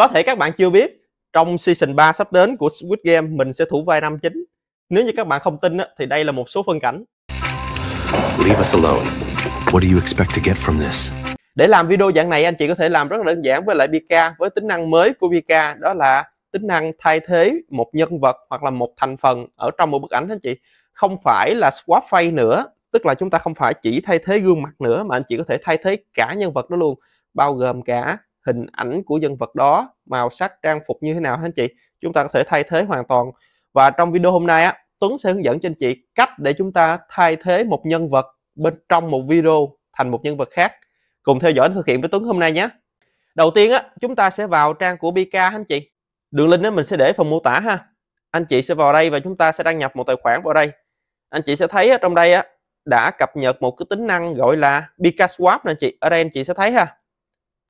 có thể các bạn chưa biết trong season 3 sắp đến của Squid Game mình sẽ thủ vai nam chính nếu như các bạn không tin thì đây là một số phân cảnh Leave us alone. What do you expect to get from this? Để làm video dạng này anh chị có thể làm rất đơn giản với lại Pika với tính năng mới của Pika đó là tính năng thay thế một nhân vật hoặc là một thành phần ở trong một bức ảnh anh chị không phải là swap face nữa tức là chúng ta không phải chỉ thay thế gương mặt nữa mà anh chị có thể thay thế cả nhân vật đó luôn bao gồm cả hình ảnh của nhân vật đó màu sắc trang phục như thế nào hả anh chị chúng ta có thể thay thế hoàn toàn và trong video hôm nay á Tuấn sẽ hướng dẫn cho anh chị cách để chúng ta thay thế một nhân vật bên trong một video thành một nhân vật khác cùng theo dõi thực hiện với Tuấn hôm nay nhé đầu tiên á chúng ta sẽ vào trang của Bika anh chị đường link đó mình sẽ để phần mô tả ha anh chị sẽ vào đây và chúng ta sẽ đăng nhập một tài khoản vào đây anh chị sẽ thấy á trong đây á đã cập nhật một cái tính năng gọi là Bika Swap nè chị ở đây anh chị sẽ thấy ha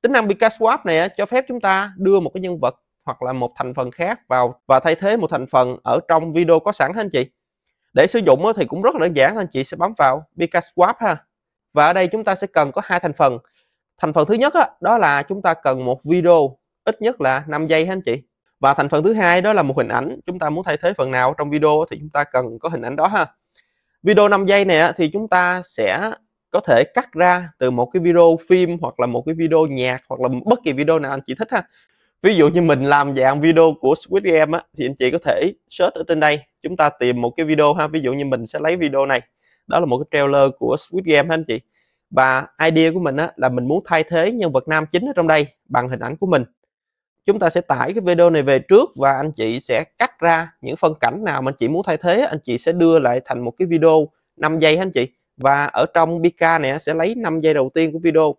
tính năng Pickup Swap này cho phép chúng ta đưa một cái nhân vật hoặc là một thành phần khác vào và thay thế một thành phần ở trong video có sẵn ha anh chị để sử dụng thì cũng rất là đơn giản anh chị sẽ bấm vào Pickup Swap ha và ở đây chúng ta sẽ cần có hai thành phần thành phần thứ nhất đó là chúng ta cần một video ít nhất là 5 giây ha anh chị và thành phần thứ hai đó là một hình ảnh chúng ta muốn thay thế phần nào trong video thì chúng ta cần có hình ảnh đó ha video 5 giây này thì chúng ta sẽ có thể cắt ra từ một cái video phim hoặc là một cái video nhạc hoặc là bất kỳ video nào anh chị thích ha ví dụ như mình làm dạng video của Squid Game á, thì anh chị có thể search ở trên đây chúng ta tìm một cái video ha ví dụ như mình sẽ lấy video này đó là một cái trailer của Squid Game ha anh chị và idea của mình á, là mình muốn thay thế nhân vật nam chính ở trong đây bằng hình ảnh của mình chúng ta sẽ tải cái video này về trước và anh chị sẽ cắt ra những phân cảnh nào mà anh chị muốn thay thế anh chị sẽ đưa lại thành một cái video 5 giây ha anh chị và ở trong Bika này sẽ lấy 5 giây đầu tiên của video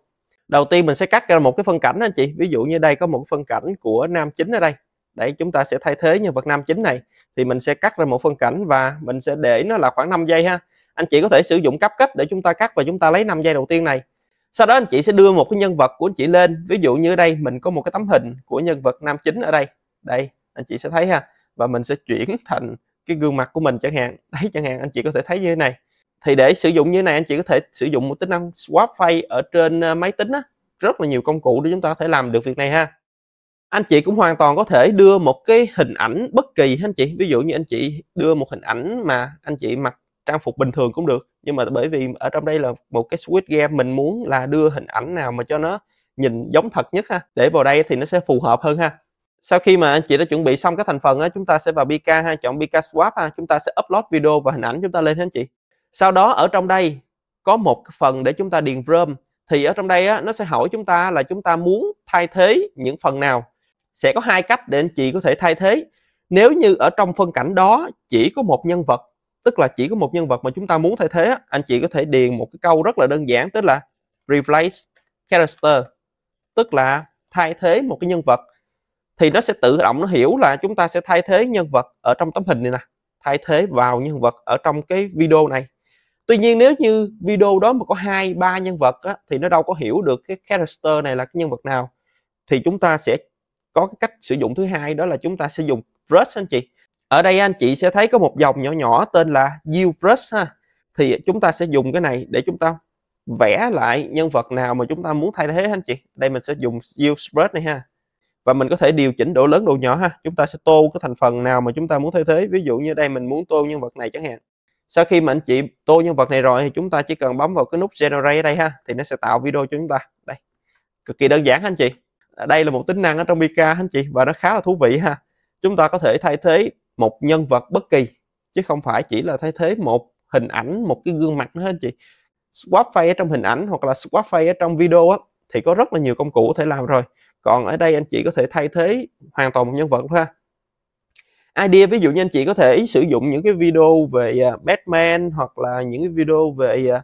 đầu tiên mình sẽ cắt ra một cái phân cảnh anh chị ví dụ như đây có một phân cảnh của nam chính ở đây để chúng ta sẽ thay thế nhân vật nam chính này thì mình sẽ cắt ra một phân cảnh và mình sẽ để nó là khoảng 5 giây ha anh chị có thể sử dụng cấp cách để chúng ta cắt và chúng ta lấy 5 giây đầu tiên này sau đó anh chị sẽ đưa một cái nhân vật của anh chị lên ví dụ như ở đây mình có một cái tấm hình của nhân vật nam chính ở đây đây anh chị sẽ thấy ha và mình sẽ chuyển thành cái gương mặt của mình chẳng hạn đấy chẳng hạn anh chị có thể thấy như thế này thì để sử dụng như này anh chị có thể sử dụng một tính năng swap file ở trên ờ, máy tính á rất là nhiều công cụ để chúng ta có thể làm được việc này ha anh chị cũng hoàn toàn có thể đưa một cái hình ảnh bất kỳ anh chị ví dụ như anh chị đưa một hình ảnh mà anh chị mặc trang phục bình thường cũng được nhưng mà bởi vì ở trong đây là một cái switch game mình muốn là đưa hình ảnh nào mà cho nó nhìn giống thật nhất ha để vào đây thì nó sẽ phù hợp hơn ha sau khi mà anh chị đã chuẩn bị xong các thành phần á chúng ta sẽ vào bk ha chọn bk swap ha chúng ta sẽ upload video và hình ảnh chúng ta lên hết anh chị sau đó ở trong đây có một phần để chúng ta điền rom thì ở trong đây á, nó sẽ hỏi chúng ta là chúng ta muốn thay thế những phần nào sẽ có hai cách để anh chị có thể thay thế nếu như ở trong phân cảnh đó chỉ có một nhân vật tức là chỉ có một nhân vật mà chúng ta muốn thay thế anh chị có thể điền một cái câu rất là đơn giản tức là replace character tức là thay thế một cái nhân vật thì nó sẽ tự động nó hiểu là chúng ta sẽ thay thế nhân vật ở trong tấm hình này nè thay thế vào nhân vật ở trong cái video này tuy nhiên nếu như video đó mà có hai ba nhân vật á, thì nó đâu có hiểu được cái character này là cái nhân vật nào thì chúng ta sẽ có cái cách sử dụng thứ hai đó là chúng ta sẽ dùng brush anh chị ở đây anh chị sẽ thấy có một dòng nhỏ nhỏ tên là view brush ha thì chúng ta sẽ dùng cái này để chúng ta vẽ lại nhân vật nào mà chúng ta muốn thay thế anh chị đây mình sẽ dùng view brush này ha và mình có thể điều chỉnh độ lớn độ nhỏ ha chúng ta sẽ tô cái thành phần nào mà chúng ta muốn thay thế ví dụ như đây mình muốn tô nhân vật này chẳng hạn sau khi mà anh chị tô nhân vật này rồi thì chúng ta chỉ cần bấm vào cái nút generate ở đây ha thì nó sẽ tạo video cho chúng ta đây cực kỳ đơn giản anh chị à, đây là một tính năng ở trong Pika anh chị và nó khá là thú vị ha chúng ta có thể thay thế một nhân vật bất kỳ chứ không phải chỉ là thay thế một hình ảnh một cái gương mặt nữa anh chị swap face ở trong hình ảnh hoặc là swap face ở trong video á thì có rất là nhiều công cụ có thể làm rồi còn ở đây anh chị có thể thay thế hoàn toàn một nhân vật ha idea ví dụ như anh chị có thể sử dụng những cái video về à, Batman hoặc là những cái video về à,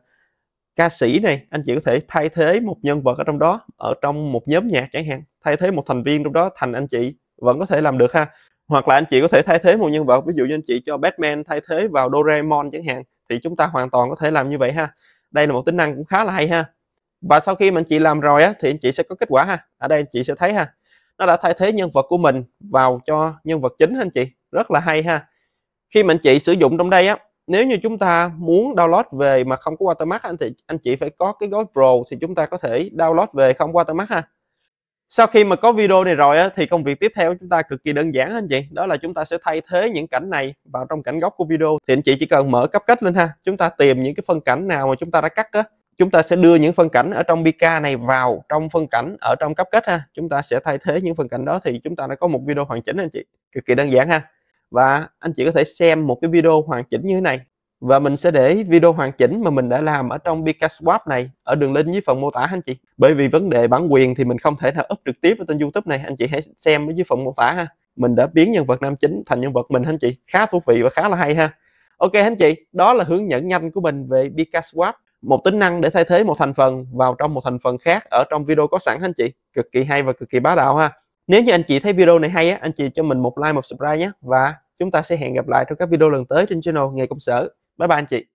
ca sĩ này anh chị có thể thay thế một nhân vật ở trong đó ở trong một nhóm nhạc chẳng hạn thay thế một thành viên trong đó thành anh chị vẫn có thể làm được ha hoặc là anh chị có thể thay thế một nhân vật ví dụ như anh chị cho Batman thay thế vào Doraemon chẳng hạn thì chúng ta hoàn toàn có thể làm như vậy ha đây là một tính năng cũng khá là hay ha và sau khi mà anh chị làm rồi á thì anh chị sẽ có kết quả ha ở đây anh chị sẽ thấy ha nó đã thay thế nhân vật của mình vào cho nhân vật chính anh chị rất là hay ha khi mà anh chị sử dụng trong đây á nếu như chúng ta muốn download về mà không có watermark anh thì anh chị phải có cái gói pro thì chúng ta có thể download về không watermark ha sau khi mà có video này rồi á, thì công việc tiếp theo chúng ta cực kỳ đơn giản anh chị đó là chúng ta sẽ thay thế những cảnh này vào trong cảnh gốc của video thì anh chị chỉ cần mở cấp cách lên ha chúng ta tìm những cái phân cảnh nào mà chúng ta đã cắt á chúng ta sẽ đưa những phân cảnh ở trong Pika này vào trong phân cảnh ở trong cấp kết ha chúng ta sẽ thay thế những phân cảnh đó thì chúng ta đã có một video hoàn chỉnh anh chị cực kỳ đơn giản ha và anh chị có thể xem một cái video hoàn chỉnh như thế này và mình sẽ để video hoàn chỉnh mà mình đã làm ở trong Picaswap này ở đường link dưới phần mô tả anh chị bởi vì vấn đề bản quyền thì mình không thể nào up trực tiếp ở trên YouTube này anh chị hãy xem ở dưới phần mô tả ha mình đã biến nhân vật nam chính thành nhân vật mình anh chị khá thú vị và khá là hay ha ok anh chị đó là hướng dẫn nhanh của mình về Picaswap một tính năng để thay thế một thành phần vào trong một thành phần khác ở trong video có sẵn anh chị cực kỳ hay và cực kỳ bá đạo ha nếu như anh chị thấy video này hay á, anh chị cho mình một like một subscribe nhé và chúng ta sẽ hẹn gặp lại trong các video lần tới trên channel nghề công sở bye bye anh chị